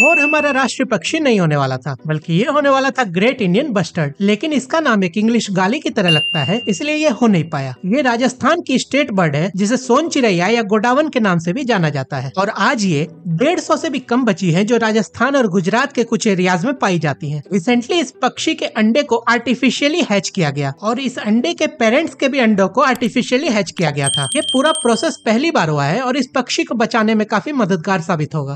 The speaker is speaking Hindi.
मोर हमारा राष्ट्रीय पक्षी नहीं होने वाला था बल्कि ये होने वाला था ग्रेट इंडियन बस्टर्ड लेकिन इसका नाम एक इंग्लिश गाली की तरह लगता है इसलिए ये हो नहीं पाया ये राजस्थान की स्टेट बर्ड है जिसे सोन चिड़ैया या गोडावन के नाम से भी जाना जाता है और आज ये डेढ़ सौ से भी कम बची है जो राजस्थान और गुजरात के कुछ एरियाज में पाई जाती है रिसेंटली इस पक्षी के अंडे को आर्टिफिशियली हैच किया गया और इस अंडे के पेरेंट्स के भी अंडों को आर्टिफिशियली हैच किया गया था ये पूरा प्रोसेस पहली बार हुआ है और इस पक्षी को बचाने में काफी मददगार साबित होगा